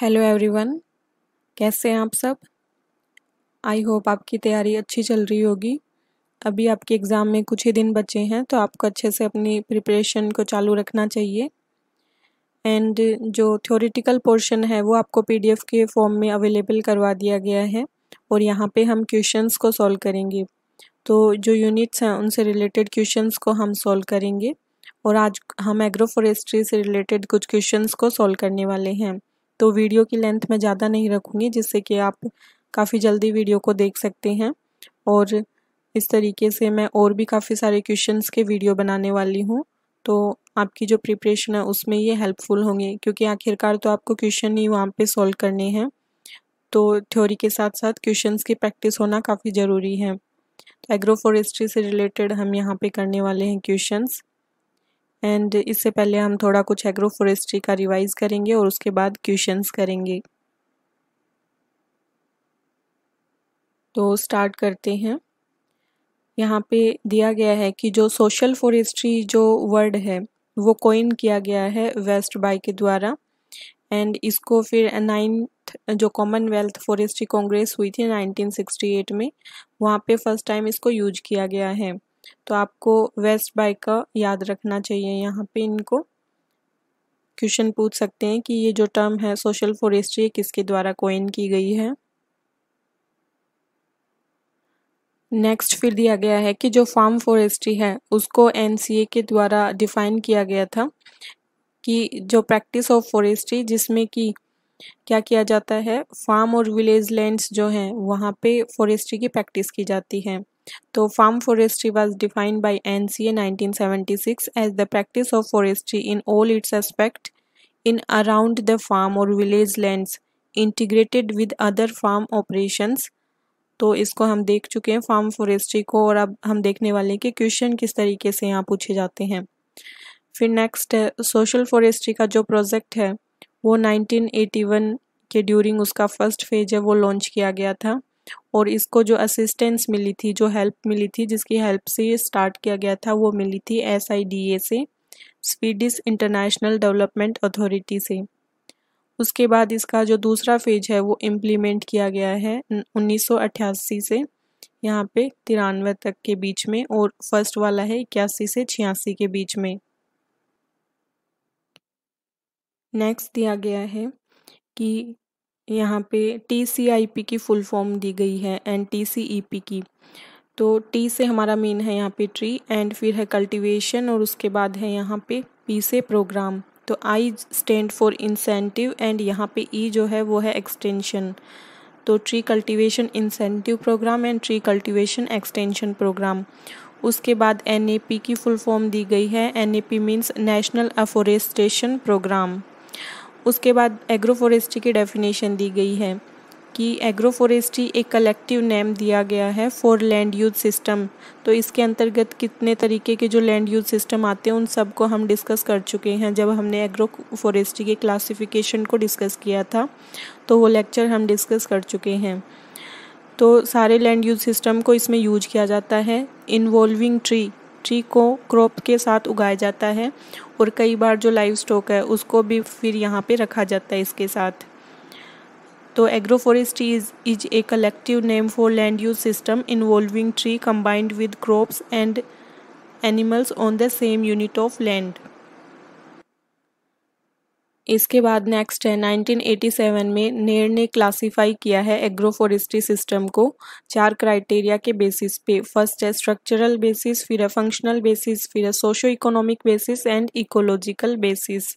Hello everyone कैसे हैं आप सब आई होप आपकी तैयारी अच्छी चल रही होगी अभी आपके एग्ज़ाम में कुछ ही दिन बचे हैं तो आपको अच्छे से अपनी प्रिपरेशन को चालू रखना चाहिए एंड जो थ्योरेटिकल पोर्शन है वो आपको पीडीएफ के फॉर्म में अवेलेबल करवा दिया गया है और यहाँ पे हम क्वेश्चंस को सॉल्व करेंगे तो जो यूनिट्स हैं उनसे रिलेटेड क्वेश्चंस को हम सॉल्व करेंगे और आज हम एग्रो फॉरेस्ट्री से रिलेटेड कुछ क्वेश्चंस को सॉल्व करने वाले हैं तो वीडियो की लेंथ मैं ज़्यादा नहीं रखूँगी जिससे कि आप काफ़ी जल्दी वीडियो को देख सकते हैं और इस तरीके से मैं और भी काफ़ी सारे क्वेश्चंस के वीडियो बनाने वाली हूँ तो आपकी जो प्रिपरेशन है उसमें ये हेल्पफुल होंगे क्योंकि आखिरकार तो आपको क्वेश्चन ही वहाँ पे सॉल्व करने हैं तो थ्योरी के साथ साथ क्वेश्चंस की प्रैक्टिस होना काफ़ी ज़रूरी है तो एग्रो फॉरेस्ट्री से रिलेटेड हम यहाँ पे करने वाले हैं क्वेश्चंस एंड इससे पहले हम थोड़ा कुछ एग्रो फॉरेस्ट्री का रिवाइज करेंगे और उसके बाद क्वेश्चंस करेंगे तो स्टार्ट करते हैं यहाँ पे दिया गया है कि जो सोशल फॉरेस्ट्री जो वर्ड है वो कोइन किया गया है वेस्ट बाई के द्वारा एंड इसको फिर नाइन्थ जो कॉमनवेल्थ फॉरेस्ट्री कांग्रेस हुई थी 1968 में वहाँ पे फर्स्ट टाइम इसको यूज किया गया है तो आपको वेस्ट बाय का याद रखना चाहिए यहाँ पे इनको क्वेश्चन पूछ सकते हैं कि ये जो टर्म है सोशल फॉरेस्ट्री किसके द्वारा कोइन की गई है नेक्स्ट फिर दिया गया है कि जो फार्म फॉरेस्ट्री है उसको एनसीए के द्वारा डिफाइन किया गया था कि जो प्रैक्टिस ऑफ फॉरेस्ट्री जिसमें कि क्या किया जाता है फार्म और विलेज लैंड्स जो हैं वहाँ पे फॉरेस्ट्री की प्रैक्टिस की जाती है तो farm forestry was defined by N C A nineteen the practice of forestry in all its aspect in around the farm और village land integrated with other farm operations तो इसको हम देख चुके हैं फार्म फॉरेस्ट्री को और अब हम देखने वाले हैं कि क्वेश्चन किस तरीके से यहाँ पूछे जाते हैं फिर नेक्स्ट है सोशल फॉरेस्ट्री का जो प्रोजेक्ट है वो 1981 के ड्यूरिंग उसका फर्स्ट फेज है वो लॉन्च किया गया था और इसको जो असिस्टेंस मिली थी जो हेल्प मिली थी जिसकी हेल्प से ये स्टार्ट किया गया था वो मिली थी एस से स्वीडिश इंटरनेशनल डेवलपमेंट अथॉरिटी से उसके बाद इसका जो दूसरा फेज है वो इम्प्लीमेंट किया गया है 1988 से यहाँ पे तिरानवे तक के बीच में और फर्स्ट वाला है इक्यासी से छियासी के बीच में नेक्स्ट दिया गया है कि यहाँ पे टी की फुल फॉर्म दी गई है एंड टी e की तो टी से हमारा मेन है यहाँ पे ट्री एंड फिर है कल्टीवेशन और उसके बाद है यहाँ पे पी से प्रोग्राम तो I stand for incentive and यहाँ पे ई e जो है वो है एक्सटेंशन तो tree cultivation incentive programme and tree cultivation extension programme उसके बाद एन की फुल फॉर्म दी गई है N A P means national afforestation programme उसके बाद एग्रोफोरेस्ट्री की डेफिनेशन दी गई है कि एग्रोफॉरेस्ट्री एक कलेक्टिव नेम दिया गया है फॉर लैंड यूज सिस्टम तो इसके अंतर्गत कितने तरीके के जो लैंड यूज सिस्टम आते हैं उन सब को हम डिस्कस कर चुके हैं जब हमने एग्रो फॉरेस्ट्री के क्लासिफिकेशन को डिस्कस किया था तो वो लेक्चर हम डिस्कस कर चुके हैं तो सारे लैंड यूज सिस्टम को इसमें यूज किया जाता है इन्वॉल्विंग ट्री ट्री को क्रॉप के साथ उगाया जाता है और कई बार जो लाइव स्टॉक है उसको भी फिर यहाँ पे रखा जाता है इसके साथ तो agroforestry is is a collective name for land use system involving tree combined with crops and animals on the same unit of land इसके बाद नेक्स्ट है 1987 में नेर ने क्लासिफाई किया है एग्रोफोरेस्ट्री सिस्टम को चार क्राइटेरिया के बेसिस पे फर्स्ट है स्ट्रक्चरल बेसिस फिर है फंक्शनल बेसिस फिर है socio economic basis and ecological basis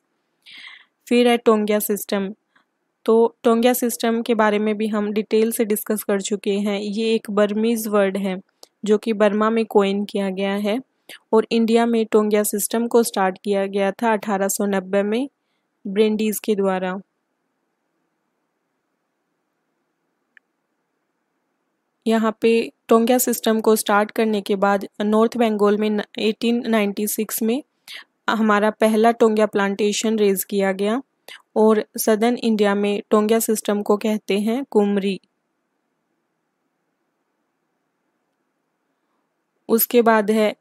फिर है टोंगिया सिस्टम तो टोंगिया सिस्टम के बारे में भी हम डिटेल से डिस्कस कर चुके हैं ये एक बर्मीज़ वर्ड है जो कि बर्मा में कोइन किया गया है और इंडिया में टोंगिया सिस्टम को स्टार्ट किया गया था 1890 में ब्रेंडीज के द्वारा यहाँ पे टोंगिया सिस्टम को स्टार्ट करने के बाद नॉर्थ बंगाल में 1896 में हमारा पहला टोंगिया प्लांटेशन रेज किया गया और सदर्न इंडिया में टोंगिया सिस्टम को कहते हैं कुमरी उसके बाद है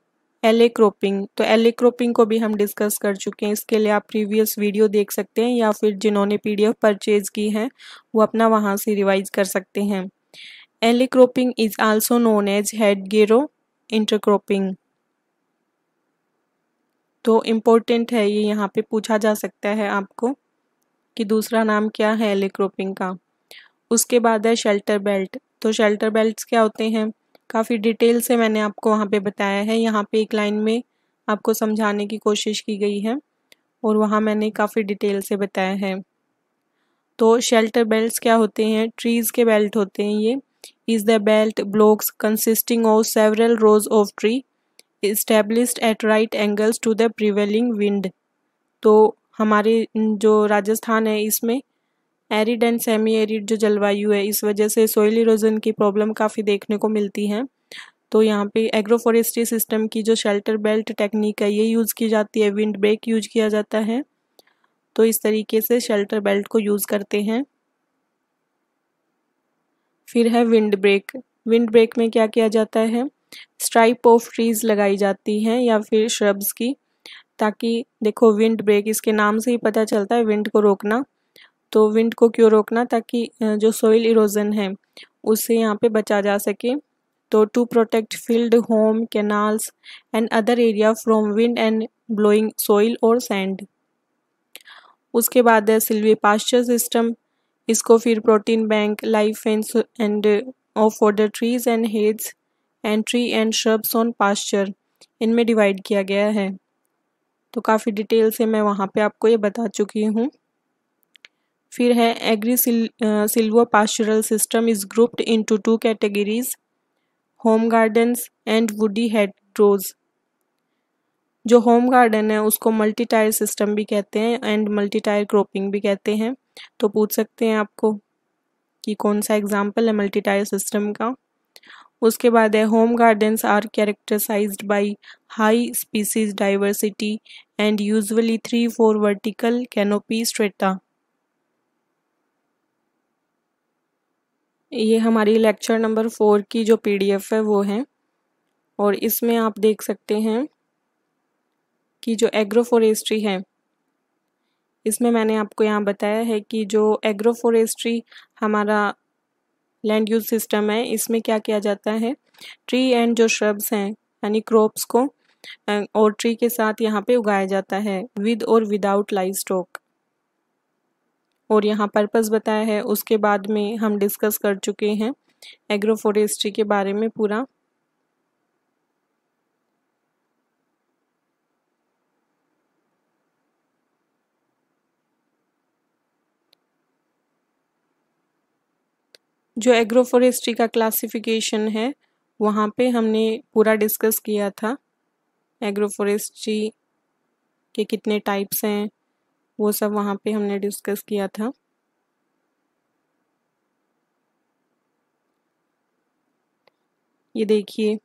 एल क्रोपिंग तो एल क्रोपिंग को भी हम डिस्कस कर चुके हैं इसके लिए आप प्रीवियस वीडियो देख सकते हैं या फिर जिन्होंने पीडीएफ परचेज की है वो अपना वहाँ से रिवाइज कर सकते हैं alley cropping is also known as hedgerow intercropping तो इम्पोर्टेंट है ये यहाँ पे पूछा जा सकता है आपको कि दूसरा नाम क्या है एल क्रोपिंग का उसके बाद है शेल्टर बेल्ट तो शेल्टर बेल्ट क्या होते हैं काफ़ी डिटेल से मैंने आपको वहाँ पे बताया है यहाँ पे एक लाइन में आपको समझाने की कोशिश की गई है और वहाँ मैंने काफ़ी डिटेल से बताया है तो शेल्टर बेल्ट क्या होते हैं ट्रीज़ के बेल्ट होते हैं ये is the belt blocks consisting of several rows of tree establish at right angles to the prevailing wind तो हमारे जो राजस्थान है इसमें एरिड एंड सेमी एरिड जो जलवायु है इस वजह से सोइल इरोजन की प्रॉब्लम काफ़ी देखने को मिलती है तो यहाँ पे एग्रोफॉरेस्ट्री सिस्टम की जो शेल्टर बेल्ट टेक्निक है ये यूज़ की जाती है विंड ब्रेक यूज किया जाता है तो इस तरीके से शेल्टर बेल्ट को यूज़ करते हैं फिर है विंड ब्रेक विंड ब्रेक में क्या किया जाता है स्ट्राइप ऑफ ट्रीज लगाई जाती हैं या फिर श्रब्स की ताकि देखो विंड ब्रेक इसके नाम से ही पता चलता है विंड को रोकना तो विंड को क्यों रोकना ताकि जो सॉइल इरोजन है उससे यहाँ पे बचा जा सके तो to protect field home canals and other area from wind and blowing soil और सैंड उसके बाद है सिल्वी पास्चर सिस्टम इसको फिर protein bank life fence and of for trees and hedges and tree and shrubs on pasture इनमें divide किया गया है तो काफ़ी डिटेल से मैं वहाँ पे आपको ये बता चुकी हूँ फिर है agrisilvopastoral system is grouped into two categories home gardens and woody hedgerows जो होम गार्डन है उसको मल्टी टायर सिस्टम भी कहते हैं एंड मल्टी टायर क्रॉपिंग भी कहते हैं तो पूछ सकते हैं आपको कि कौन सा एग्जाम्पल है मल्टी टायर सिस्टम का उसके बाद है home gardens are characterize by high species diversity and usually three four vertical canopy strata ये हमारी लेक्चर नंबर फोर की जो पीडीएफ है वो है और इसमें आप देख सकते हैं कि जो एग्रोफोरेस्ट्री है इसमें मैंने आपको यहाँ बताया है कि जो एग्रोफोरेस्ट्री हमारा लैंड यूज सिस्टम है इसमें क्या किया जाता है ट्री एंड जो श्रब्स हैं यानी क्रॉप्स को और ट्री के साथ यहाँ पे उगाया जाता है विद और विदाउट लाइव स्टॉक और यहाँ पर्पस बताया है उसके बाद में हम डिस्कस कर चुके हैं एग्रोफोरेस्ट्री के बारे में पूरा जो एग्रोफोरेस्ट्री का क्लासिफिकेशन है वहाँ पे हमने पूरा डिस्कस किया था एग्रोफोरेस्ट्री के कितने टाइप्स हैं वो सब वहाँ पे हमने डिस्कस किया था ये देखिए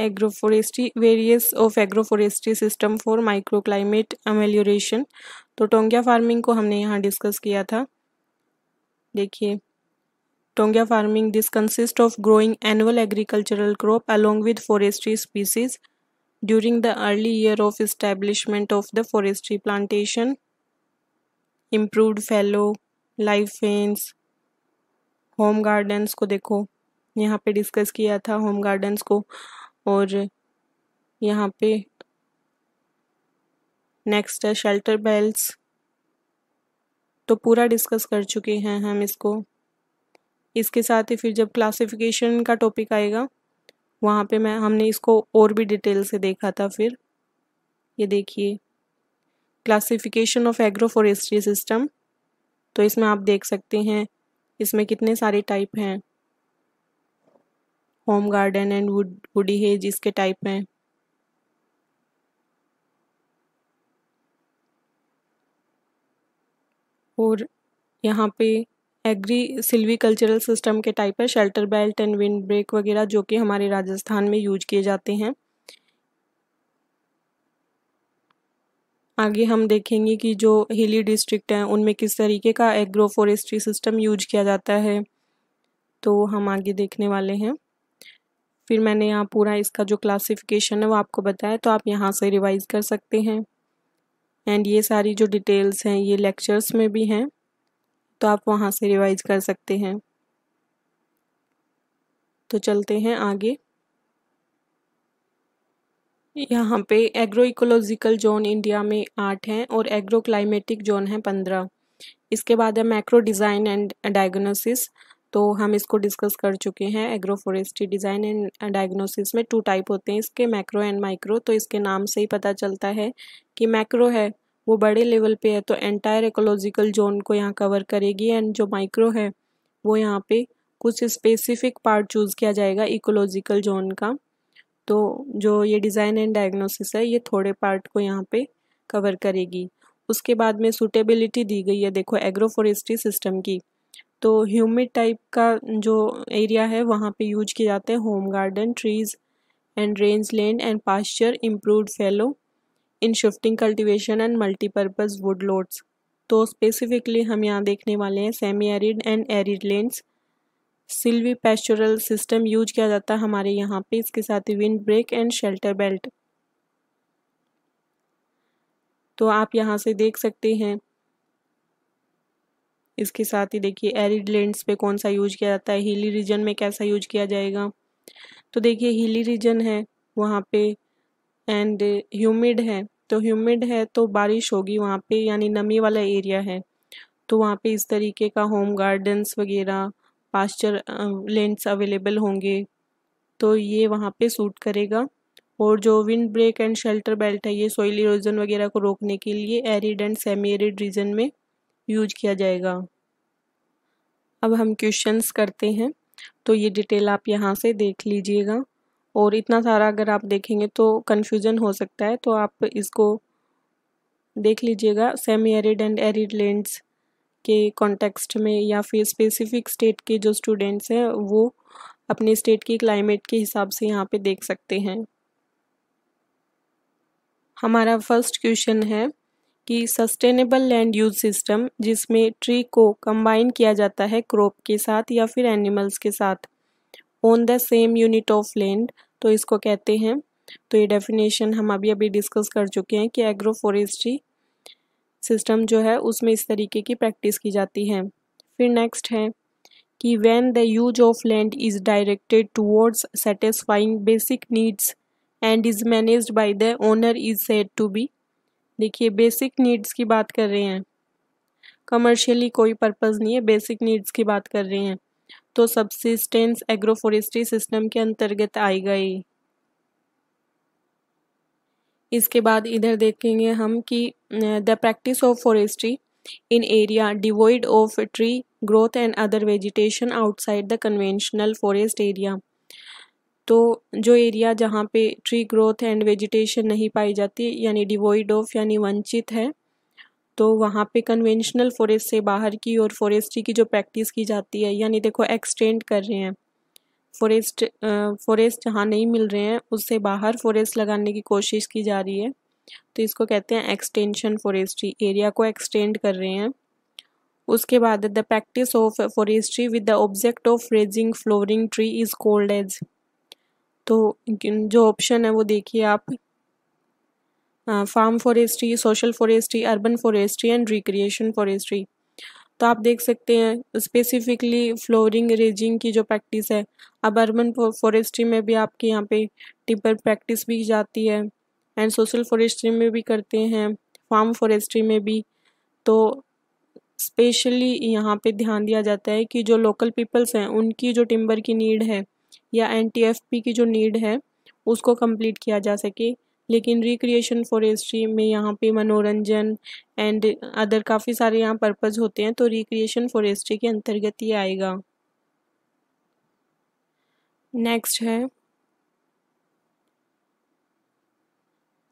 agroforestry various of agroforestry system for microclimate amelioration तो टोंगिया फार्मिंग को हमने यहाँ डिस्कस किया था देखिए taungya farming this consist of growing annual agricultural crop along with forestry species During the early year of establishment of the forestry plantation, improved fellow life fence home gardens को देखो यहाँ पे डिस्कस किया था home gardens को और यहाँ पे नेक्स्ट है शेल्टर बेल्स तो पूरा डिस्कस कर चुके हैं हम इसको इसके साथ ही फिर जब क्लासिफिकेशन का टॉपिक आएगा वहाँ पे मैं हमने इसको और भी डिटेल से देखा था फिर ये देखिए classification of agroforestry system तो इसमें आप देख सकते हैं इसमें कितने सारे टाइप हैं home garden and wood woody hedge इसके टाइप हैं और यहाँ पे एग्री सिल्वी कल्चरल सिस्टम के टाइप है shelter belt and windbreak वगैरह जो कि हमारे राजस्थान में यूज किए जाते हैं आगे हम देखेंगे कि जो हिली डिस्ट्रिक्ट हैं उनमें किस तरीके का एग्रो फॉरेस्ट्री सिस्टम यूज किया जाता है तो हम आगे देखने वाले हैं फिर मैंने यहाँ पूरा इसका जो क्लासिफिकेशन है वो आपको बताया तो आप यहाँ से रिवाइज कर सकते हैं एंड ये सारी जो डिटेल्स हैं ये लेक्चर्स में भी हैं तो आप वहाँ से रिवाइज कर सकते हैं तो चलते हैं आगे यहाँ पे एग्रो इकोलॉजिकल जोन इंडिया में आठ हैं और एग्रो क्लाइमेटिक जोन है पंद्रह इसके बाद है मैक्रो डिज़ाइन एंड डायग्नोसिस तो हम इसको डिस्कस कर चुके हैं agroforestry design and diagnosis में टू टाइप होते हैं इसके मैक्रो एंड माइक्रो तो इसके नाम से ही पता चलता है कि मैक्रो है वो बड़े लेवल पे है तो एंटायर एकोलॉजिकल जोन को यहाँ कवर करेगी एंड जो माइक्रो है वो यहाँ पे कुछ स्पेसिफिक पार्ट चूज़ किया जाएगा इकोलॉजिकल जोन का तो जो ये डिज़ाइन एंड डायग्नोसिस है ये थोड़े पार्ट को यहाँ पे कवर करेगी उसके बाद में सूटेबिलिटी दी गई है देखो एग्रो फॉरेस्ट्री सिस्टम की तो ह्यूमिड टाइप का जो एरिया है वहाँ पे यूज किए जाते हैं home garden trees and rangeland and pasture improve fallow in shifting cultivation and multipurpose woodlots तो स्पेसिफिकली हम यहाँ देखने वाले हैं semi arid and arid lands silvipastoral system use किया जाता है हमारे यहाँ पे इसके साथ ही windbreak and shelter belt तो आप यहाँ से देख सकते हैं इसके साथ ही देखिए एरिड लेंड्स पे कौन सा यूज किया जाता है हिली रीजन में कैसा यूज किया जाएगा तो देखिए हिली रीजन है वहाँ पे एंड ह्यूमिड है तो ह्यूमिड है तो बारिश होगी वहाँ पे यानी नमी वाला एरिया है तो वहाँ पे इस तरीके का होम गार्डन्स वगैरह पास्चर लेंड्स अवेलेबल होंगे तो ये वहाँ पे सूट करेगा और जो windbreak and shelter belt है ये सॉइल इरोजन वगैरह को रोकने के लिए arid and semi arid region में यूज किया जाएगा अब हम क्वेश्चंस करते हैं तो ये डिटेल आप यहाँ से देख लीजिएगा और इतना सारा अगर आप देखेंगे तो कन्फ्यूज़न हो सकता है तो आप इसको देख लीजिएगा semi arid and arid lands के कॉन्टेक्स्ट में या फिर स्पेसिफिक स्टेट के जो स्टूडेंट्स हैं वो अपने स्टेट की क्लाइमेट के हिसाब से यहाँ पे देख सकते हैं हमारा फर्स्ट क्वेश्चन है कि सस्टेनेबल लैंड यूज सिस्टम जिसमें ट्री को कंबाइन किया जाता है क्रॉप के साथ या फिर एनिमल्स के साथ on the same unit of land तो इसको कहते हैं तो ये डेफिनेशन हम अभी अभी डिस्कस कर चुके हैं कि एग्रो फॉरेस्ट्री सिस्टम जो है उसमें इस तरीके की प्रैक्टिस की जाती है फिर नेक्स्ट है कि when the use of land is directed towards satisfying basic needs and is manage by the owner is said to be देखिए बेसिक नीड्स की बात कर रहे हैं कमर्शियली कोई पर्पज़ नहीं है बेसिक नीड्स की बात कर रहे हैं तो सबसिस्टेंस एग्रोफोरेस्ट्री सिस्टम के अंतर्गत आई गई इसके बाद इधर देखेंगे हम कि the practice of forestry in area devoid of tree growth and other vegetation outside the conventional forest area तो जो एरिया जहाँ पे ट्री ग्रोथ एंड वेजिटेशन नहीं पाई जाती यानी डिवॉइड ऑफ यानी वंचित है तो वहाँ पे कन्वेंशनल फॉरेस्ट से बाहर की और फॉरेस्ट्री की जो प्रैक्टिस की जाती है यानी देखो एक्सटेंड कर रहे हैं फॉरेस्ट फॉरेस्ट जहाँ नहीं मिल रहे हैं उससे बाहर फॉरेस्ट लगाने की कोशिश की जा रही है तो इसको कहते हैं एक्सटेंशन फॉरेस्ट्री एरिया को एक्सटेंड कर रहे हैं उसके बाद the practice of forestry with the object of raising flowering tree is called as तो जो ऑप्शन है वो देखिए आप farm forestry social forestry urban forestry and recreation forestry तो आप देख सकते हैं स्पेसिफिकली फ्लोरिंग रेजिंग की जो प्रैक्टिस है अब अर्बन फॉरेस्ट्री में भी आपके यहाँ पे टिपर प्रैक्टिस भी जाती है एंड सोशल फॉरेस्ट्री में भी करते हैं फार्म फॉरेस्ट्री में भी तो स्पेशली यहाँ पे ध्यान दिया जाता है कि जो लोकल पीपल्स हैं उनकी जो टिम्बर की नीड है या एन की जो नीड है उसको कंप्लीट किया जा सके लेकिन रिक्रिएशन फॉरेस्ट्री में यहाँ पे मनोरंजन एंड अदर काफ़ी सारे यहाँ पर्पज़ होते हैं तो रिक्रिएशन फॉरेस्ट्री के अंतर्गत ये आएगा नेक्स्ट है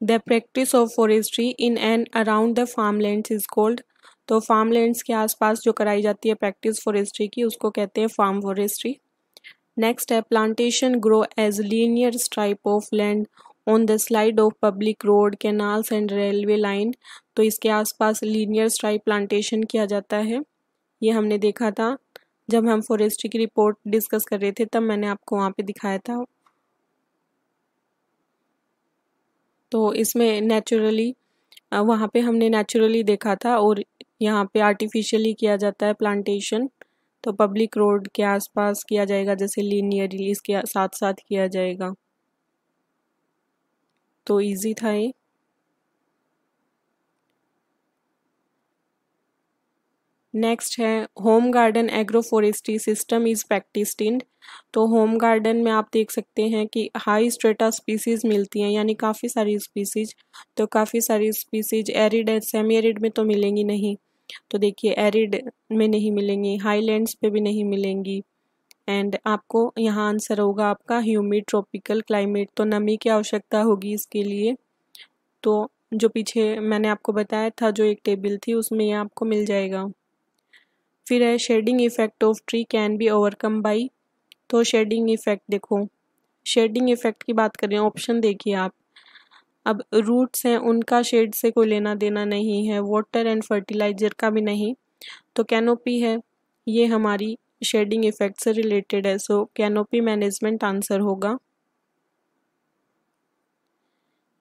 the practice of forestry in and around the farm land is called तो फार्म लैंड्स के आसपास जो कराई जाती है प्रैक्टिस फॉरेस्ट्री की उसको कहते हैं फार्म फॉरेस्ट्री नेक्स्ट है plantation grow as linear strip of land on the slide of public road canals and railway line तो इसके आसपास लीनियर स्ट्राइप प्लांटेशन किया जाता है ये हमने देखा था जब हम फॉरेस्ट्री की रिपोर्ट डिस्कस कर रहे थे तब मैंने आपको वहाँ पे दिखाया था तो इसमें नेचुरली वहाँ पे हमने नेचुरली देखा था और यहाँ पे आर्टिफिशियली किया जाता है प्लांटेशन तो पब्लिक रोड के आसपास किया जाएगा जैसे लीनियरली इसके साथ साथ किया जाएगा तो इजी था ये नेक्स्ट है home garden agroforestry system is practised in तो होम गार्डन में आप देख सकते हैं कि हाई स्ट्रेटा स्पीसीज़ मिलती हैं यानी काफ़ी सारी स्पीसीज तो काफ़ी सारी species arid and semi arid में तो मिलेंगी नहीं तो देखिए एरिड में नहीं मिलेंगी हाई लैंड्स पर भी नहीं मिलेंगी एंड आपको यहाँ आंसर होगा आपका ह्यूमिड ट्रॉपिकल क्लाइमेट तो नमी की आवश्यकता होगी इसके लिए तो जो पीछे मैंने आपको बताया था जो एक टेबल थी उसमें यह आपको मिल जाएगा फिर है shading effect of tree can be overcome by तो शेडिंग इफेक्ट देखो शेडिंग इफेक्ट की बात करें ऑप्शन देखिए आप अब रूट्स हैं उनका शेड से कोई लेना देना नहीं है वाटर एंड फर्टिलाइज़र का भी नहीं तो कैनोपी है ये हमारी शेडिंग इफेक्ट से रिलेटेड है सो कैनोपी मैनेजमेंट आंसर होगा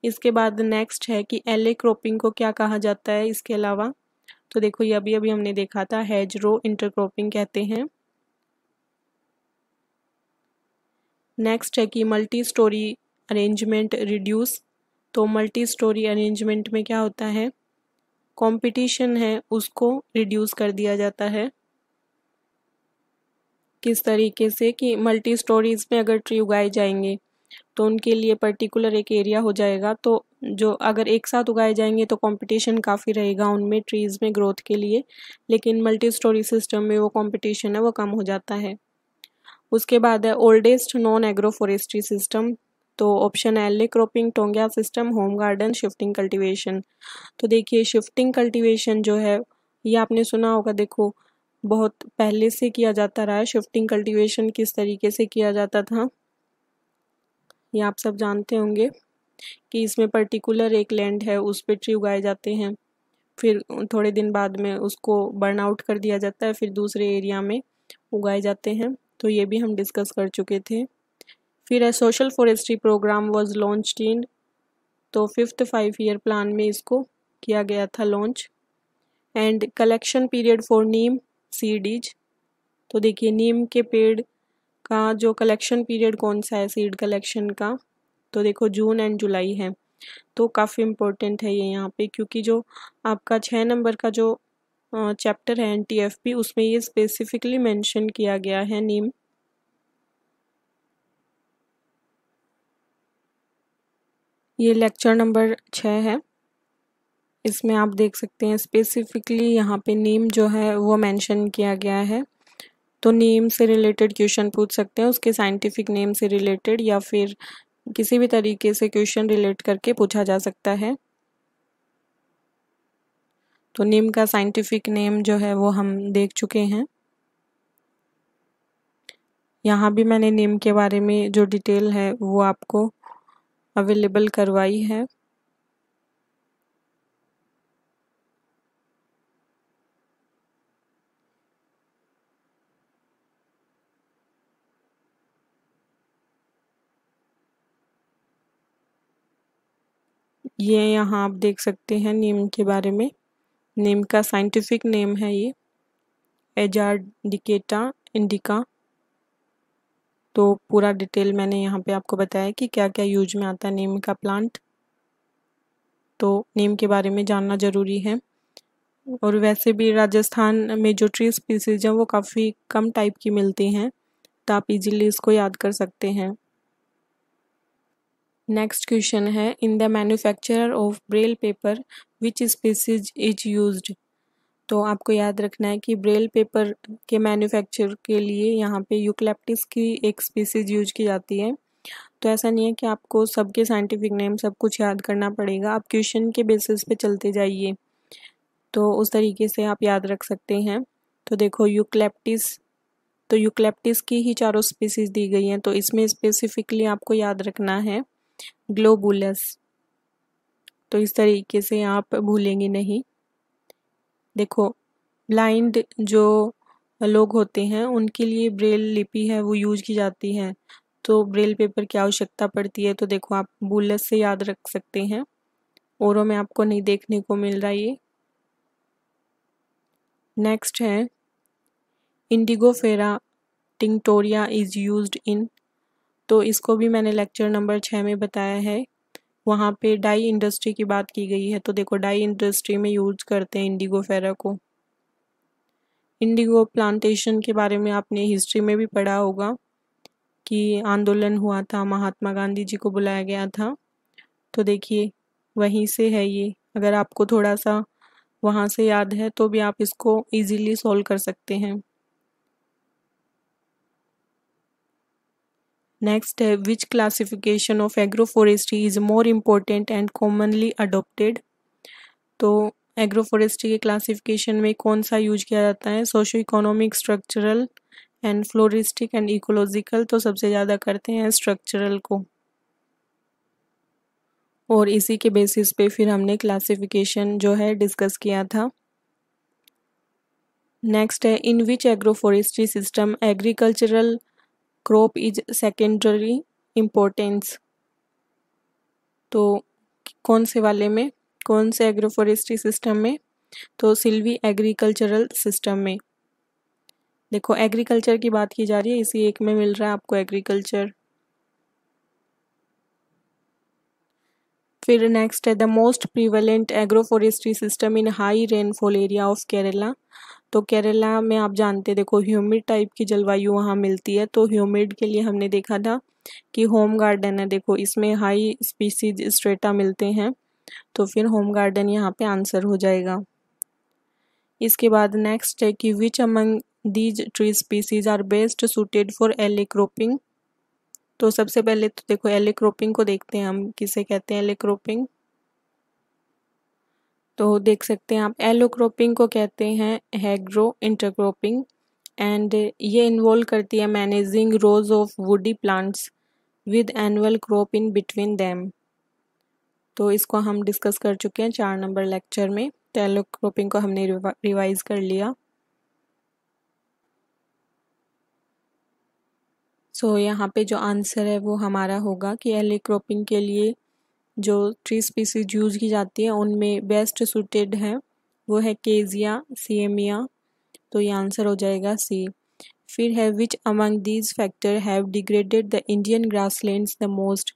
इसके बाद नेक्स्ट है कि एल ए क्रॉपिंग को क्या कहा जाता है इसके अलावा तो देखो ये अभी अभी हमने देखा था हैज रो इंटरक्रॉपिंग कहते हैं नेक्स्ट है कि मल्टी स्टोरी अरेंजमेंट रिड्यूस तो मल्टी स्टोरी अरेंजमेंट में क्या होता है कंपटीशन है उसको रिड्यूस कर दिया जाता है किस तरीके से कि मल्टी स्टोरीज में अगर ट्री उगाए जाएंगे तो उनके लिए पर्टिकुलर एक एरिया हो जाएगा तो जो अगर एक साथ उगाए जाएंगे तो कंपटीशन काफ़ी रहेगा उनमें ट्रीज़ में ग्रोथ के लिए लेकिन मल्टी स्टोरी सिस्टम में वो कंपटीशन है वो कम हो जाता है उसके बाद है oldest non agroforestry system तो ऑप्शन है alley cropping taungya system home garden shifting cultivation तो देखिए शिफ्टिंग कल्टिवेशन जो है ये आपने सुना होगा देखो बहुत पहले से किया जाता रहा है शिफ्टिंग कल्टीवेशन किस तरीके से किया जाता था ये आप सब जानते होंगे कि इसमें पर्टिकुलर एक लैंड है उस पर ट्री उगाए जाते हैं फिर थोड़े दिन बाद में उसको बर्न आउट कर दिया जाता है फिर दूसरे एरिया में उगाए जाते हैं तो ये भी हम डिस्कस कर चुके थे फिर a social forestry programme was launch in तो फिफ्थ फाइव ईयर प्लान में इसको किया गया था launch and collection period for neem seeds तो देखिए नीम के पेड़ का जो कलेक्शन पीरियड कौन सा है सीड कलेक्शन का तो देखो जून एंड जुलाई है तो काफ़ी इम्पोर्टेंट है ये यहाँ पे क्योंकि जो आपका छः नंबर का जो चैप्टर है एन टी एफ पी उसमें ये स्पेसिफिकली मेंशन किया गया है नीम ये लेक्चर नंबर छः है इसमें आप देख सकते हैं स्पेसिफिकली यहाँ पे नेम जो है वो मेंशन किया गया है तो नेम से रिलेटेड क्वेश्चन पूछ सकते हैं उसके साइंटिफिक नेम से रिलेटेड या फिर किसी भी तरीके से क्वेश्चन रिलेट करके पूछा जा सकता है तो नेम का साइंटिफिक नेम जो है वो हम देख चुके हैं यहाँ भी मैंने नेम के बारे में जो डिटेल है वो आपको अवेलेबल करवाई है ये यहाँ आप देख सकते हैं नीम के बारे में नीम का साइंटिफिक नेम है ये एजार डिकेटा इंडिका तो पूरा डिटेल मैंने यहाँ पे आपको बताया कि क्या क्या यूज में आता है नीम का प्लांट तो नीम के बारे में जानना ज़रूरी है और वैसे भी राजस्थान में जो ट्री स्पीसीज हैं वो काफ़ी कम टाइप की मिलती हैं तो आप इजीली इसको याद कर सकते हैं नेक्स्ट क्वेश्चन है in the manufacturer of braille paper which species is used तो आपको याद रखना है कि ब्रेल पेपर के मैन्युफैक्चर के लिए यहाँ पे यूकलेप्टिस की एक स्पीसीज यूज की जाती है तो ऐसा नहीं है कि आपको सबके साइंटिफिक नेम सब कुछ याद करना पड़ेगा आप क्वेश्चन के बेसिस पे चलते जाइए तो उस तरीके से आप याद रख सकते हैं तो देखो यूकलेप्टिस तो यूकलेप्टिस की ही चारों स्पीसीज दी गई हैं तो इसमें स्पेसिफिकली आपको याद रखना है ग्लोबुलस तो इस तरीके से आप भूलेंगे नहीं देखो ब्लाइंड जो लोग होते हैं उनके लिए ब्रेल लिपि है वो यूज की जाती है तो ब्रेल पेपर की आवश्यकता पड़ती है तो देखो आप बुलस से याद रख सकते हैं औरों में आपको नहीं देखने को मिल रहा ये नेक्स्ट है Indigofera tinctoria is used in तो इसको भी मैंने लेक्चर नंबर छः में बताया है वहाँ पे डाई इंडस्ट्री की बात की गई है तो देखो डाई इंडस्ट्री में यूज करते हैं इंडिगो फेरा को इंडिगो प्लांटेशन के बारे में आपने हिस्ट्री में भी पढ़ा होगा कि आंदोलन हुआ था महात्मा गांधी जी को बुलाया गया था तो देखिए वहीं से है ये अगर आपको थोड़ा सा वहाँ से याद है तो भी आप इसको इजीली सॉल्व कर सकते हैं Next, uh, which classification of agroforestry is more important and commonly adopted? तो एग्रोफॉरेस्ट्री के क्लासिफिकेशन में कौन सा यूज किया जाता है socio economic structural and floristic and ecological तो सबसे ज़्यादा करते हैं स्ट्रक्चरल को और इसी के बेसिस पे फिर हमने क्लासिफिकेशन जो है डिस्कस किया था नेक्स्ट है in which agroforestry system agricultural crop is secondary importance तो कौन से वाले में कौन से एग्रोफॉरेस्ट्री सिस्टम में तो सिल्वी एग्रीकल्चरल सिस्टम में देखो एग्रीकल्चर की बात की जा रही है इसी एक में मिल रहा है आपको एग्रीकल्चर फिर नेक्स्ट है the most prevalent agroforestry system in high rainfall area of Kerala तो केरला में आप जानते देखो ह्यूमिड टाइप की जलवायु वहाँ मिलती है तो ह्यूमिड के लिए हमने देखा था कि होम गार्डन है देखो इसमें हाई स्पीसीज स्ट्रेटा मिलते हैं तो फिर होम गार्डन यहाँ पे आंसर हो जाएगा इसके बाद नेक्स्ट है कि which among these tree species are best suited for alley cropping तो सबसे पहले तो देखो एले क्रॉपिंग को देखते हैं हम किसे कहते हैं एले क्रोपिंग तो देख सकते हैं आप एलो क्रॉपिंग को कहते हैं हैग्रो इंटरक्रॉपिंग एंड ये इन्वॉल्व करती है managing rows of woody plants with annual crop in between them तो इसको हम डिस्कस कर चुके हैं चार नंबर लेक्चर में तो एलो क्रॉपिंग को हमने रिवाइज कर लिया सो so, यहाँ पे जो आंसर है वो हमारा होगा कि एलो क्रॉपिंग के लिए जो ट्री स्पीसीज यूज की जाती है उनमें बेस्ट सुटेड है वो है केजिया सीएमिया तो ये आंसर हो जाएगा सी फिर है which among these factor have degraded the Indian grasslands the most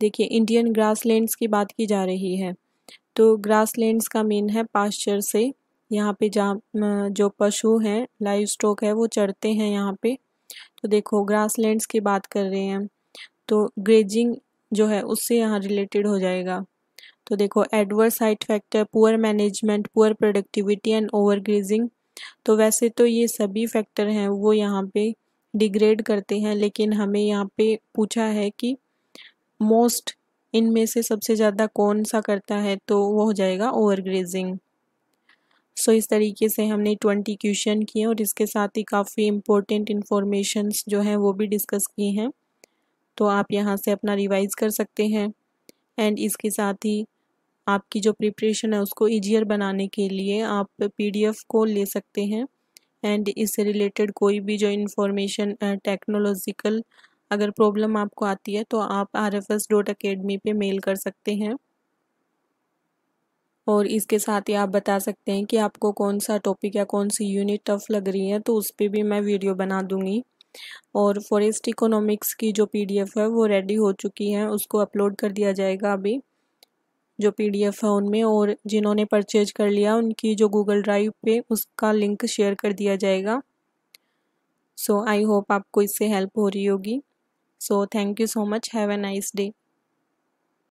देखिए इंडियन ग्रासलैंड्स की बात की जा रही है तो ग्रासलैंड्स का मेन है पास्चर से यहाँ पे जहाँ जो पशु हैं लाइव स्टॉक है वो चढ़ते हैं यहाँ पे तो देखो ग्रासलैंड्स की बात कर रहे हैं तो ग्रेजिंग जो है उससे यहाँ रिलेटेड हो जाएगा तो देखो adverse side factor poor management poor productivity and over grazing तो वैसे तो ये सभी फैक्टर हैं वो यहाँ पे डिग्रेड करते हैं लेकिन हमें यहाँ पे पूछा है कि मोस्ट इनमें से सबसे ज़्यादा कौन सा करता है तो वो हो जाएगा ओवर ग्रेजिंग सो इस तरीके से हमने ट्वेंटी क्वेश्चन किए और इसके साथ ही काफ़ी इम्पोर्टेंट इन्फॉर्मेशंस जो हैं वो भी डिस्कस किए हैं तो आप यहाँ से अपना रिवाइज़ कर सकते हैं एंड इसके साथ ही आपकी जो प्रिपरेशन है उसको ईजियर बनाने के लिए आप पीडीएफ को ले सकते हैं एंड इससे रिलेटेड कोई भी जो इन्फॉर्मेशन टेक्नोलॉजिकल अगर प्रॉब्लम आपको आती है तो आप R F S dot academy पर मेल कर सकते हैं और इसके साथ ही आप बता सकते हैं कि आपको कौन सा टॉपिक या कौन सी यूनिट टफ लग रही है तो उस पर भी मैं वीडियो बना दूँगी और फॉरेस्ट इकोनॉमिक्स की जो पीडीएफ है वो रेडी हो चुकी है उसको अपलोड कर दिया जाएगा अभी जो पीडीएफ है उनमें और जिन्होंने परचेज कर लिया उनकी जो गूगल ड्राइव पे उसका लिंक शेयर कर दिया जाएगा सो आई होप आपको इससे हेल्प हो रही होगी so thank you so much have a nice day